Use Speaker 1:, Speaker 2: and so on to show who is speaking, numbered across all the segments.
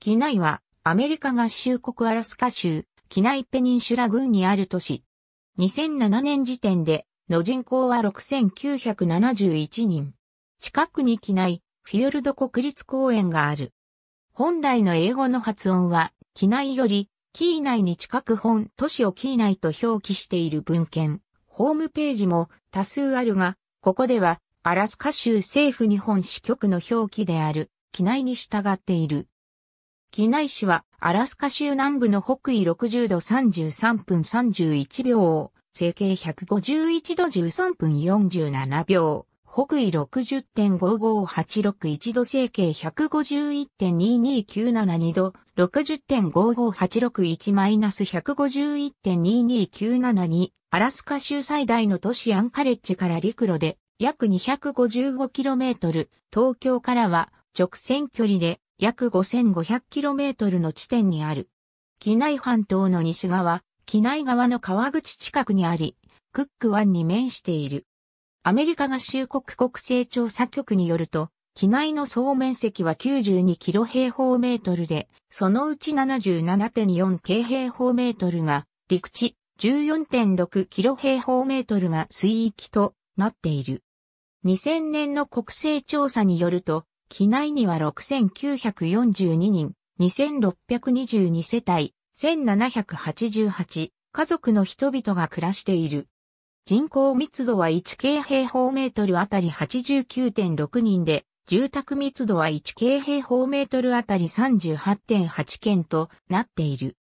Speaker 1: 機内は、アメリカ合衆国アラスカ州、機内ペニンシュラ郡にある都市。2007年時点で、の人口は6971人。近くに機内、フィヨルド国立公園がある。本来の英語の発音は、機内より、キー内に近く本都市をキー内と表記している文献、ホームページも多数あるが、ここでは、アラスカ州政府日本支局の表記である、機内に従っている。機内市はアラスカ州南部の北緯60度33分31秒を、整形151度13分47秒、北緯60.55861度整形151.22972度、60.55861-151.22972、アラスカ州最大の都市アンカレッジから陸路で約 255km、東京からは直線距離で約 5500km の地点にある。機内半島の西側、機内側の川口近くにあり、クック湾に面している。アメリカ合衆国国勢調査局によると、機内の総面積は92キロ平方メートルで、そのうち77.4京平方メートルが陸地、14.6キロ平方メートルが水域となっている。2000年の国勢調査によると、機内には6942人、2622世帯、1788家族の人々が暮らしている。人口密度は1 k 平方メートルあたり89.6人で、住宅密度は1 k 平方メートルあたり38.8件となっている。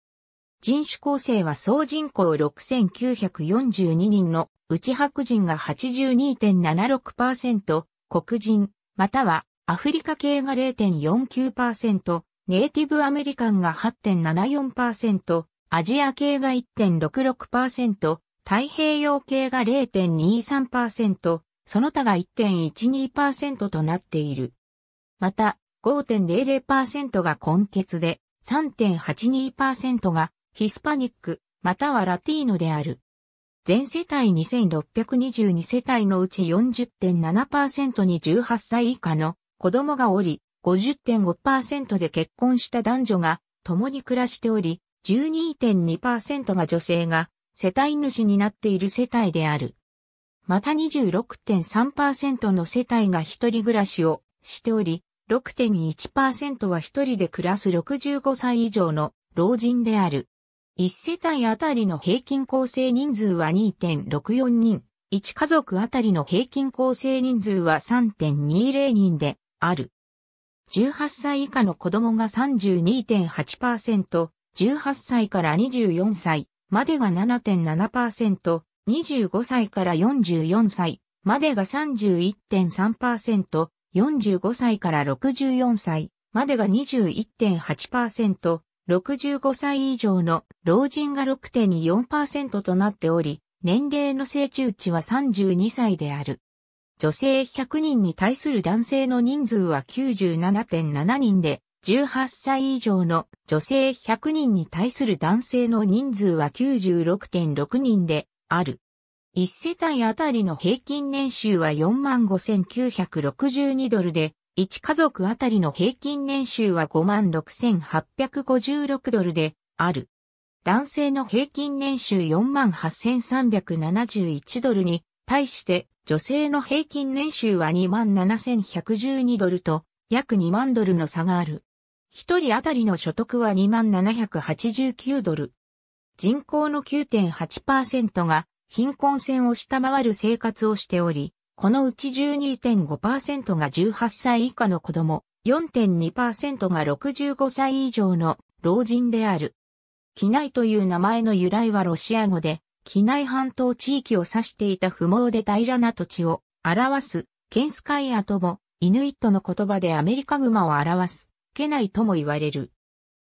Speaker 1: 人種構成は総人口6942人の内白人が82.76%、黒人、またはアフリカ系が0.49%、ネイティブアメリカンが8.74%、アジア系が1.66%、太平洋系が0.23%、その他が1.12%となっている。また、5.00%が根血で、3.82%がヒスパニック、またはラティーノである。全世帯2622世帯のうち40.7%に18歳以下の子供がおり、50.5%で結婚した男女が共に暮らしており、12.2%が女性が世帯主になっている世帯である。また26.3%の世帯が一人暮らしをしており、6.1%は一人で暮らす65歳以上の老人である。1世帯あたりの平均構成人数は2.64人、1家族あたりの平均構成人数は3.20人で、ある。18歳以下の子供が32.8%、18歳から24歳までが7.7%、25歳から44歳までが31.3%、45歳から64歳までが21.8%、65歳以上の老人が6.4%となっており、年齢の成中値は32歳である。女性100人に対する男性の人数は97.7人で、18歳以上の女性100人に対する男性の人数は96.6人である。1世帯あたりの平均年収は45,962ドルで、1家族あたりの平均年収は56,856ドルである。男性の平均年収48,371ドルに対して女性の平均年収は27,112ドルと約2万ドルの差がある。一人当たりの所得は2789ドル。人口の9.8%が貧困線を下回る生活をしており、このうち12.5%が18歳以下の子供、4.2%が65歳以上の老人である。機内という名前の由来はロシア語で、機内半島地域を指していた不毛で平らな土地を表す、ケンスカイアとも、イヌイットの言葉でアメリカグマを表す、ケナイとも言われる。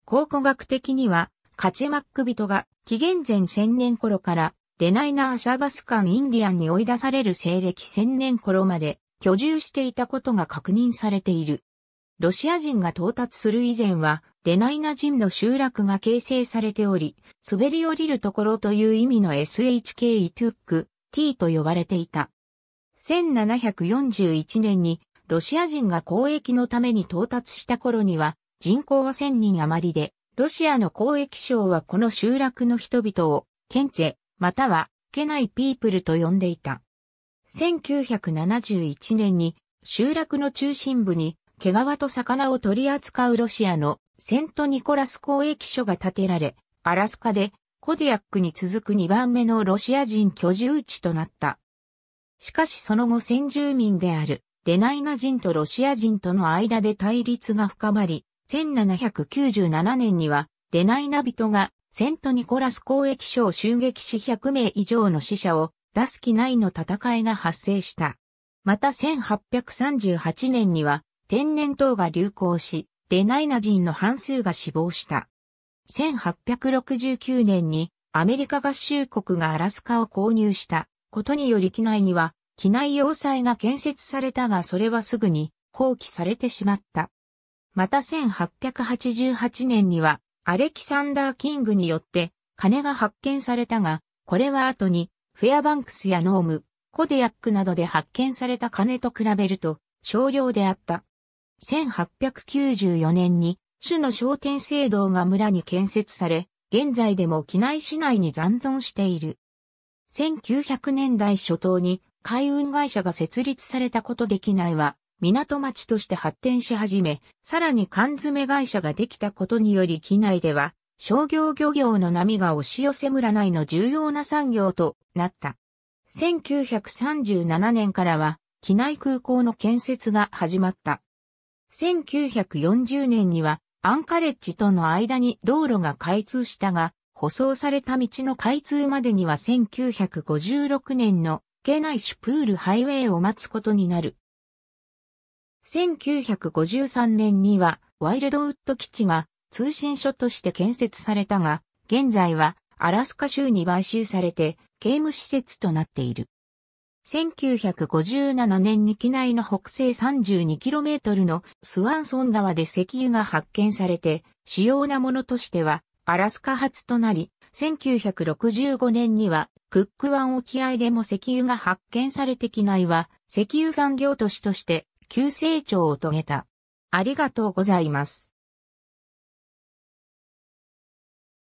Speaker 1: 考古学的には、カチェマック人が紀元前1000年頃からデナイナーシャバスカンインディアンに追い出される西暦1000年頃まで居住していたことが確認されている。ロシア人が到達する以前は、デナイナ人の集落が形成されており、滑り降りるところという意味の SHK イトゥック、T と呼ばれていた。1741年に、ロシア人が交易のために到達した頃には、人口は1000人余りで、ロシアの交易省はこの集落の人々を、ケンツェ、または、ケナイピープルと呼んでいた。1971年に、集落の中心部に毛皮と魚を取り扱うロシアのセントニコラス公益所が建てられ、アラスカでコディアックに続く2番目のロシア人居住地となった。しかしその後先住民であるデナイナ人とロシア人との間で対立が深まり、1797年にはデナイナ人がセントニコラス公益所を襲撃し100名以上の死者を出す機内の戦いが発生した。また1838年には天然痘が流行し、デナイナ人の半数が死亡した。1869年にアメリカ合衆国がアラスカを購入したことにより機内には機内要塞が建設されたがそれはすぐに放棄されてしまった。また1888年にはアレキサンダー・キングによって金が発見されたが、これは後にフェアバンクスやノーム、コデヤックなどで発見された金と比べると少量であった。1894年に、種の商店制度が村に建設され、現在でも機内市内に残存している。1900年代初頭に海運会社が設立されたことできないは港町として発展し始め、さらに缶詰会社ができたことにより機内では商業漁業の波が押し寄せ村内の重要な産業となった。1937年からは機内空港の建設が始まった。1940年にはアンカレッジとの間に道路が開通したが、舗装された道の開通までには1956年のケナイシュプールハイウェイを待つことになる。1953年にはワイルドウッド基地が通信所として建設されたが、現在はアラスカ州に買収されて刑務施設となっている。1957年に機内の北西 32km のスワンソン川で石油が発見されて、主要なものとしてはアラスカ発となり、1965年にはクック湾沖合でも石油が発見されて機内は石油産業都市として急成長を遂げた。ありがとうございます。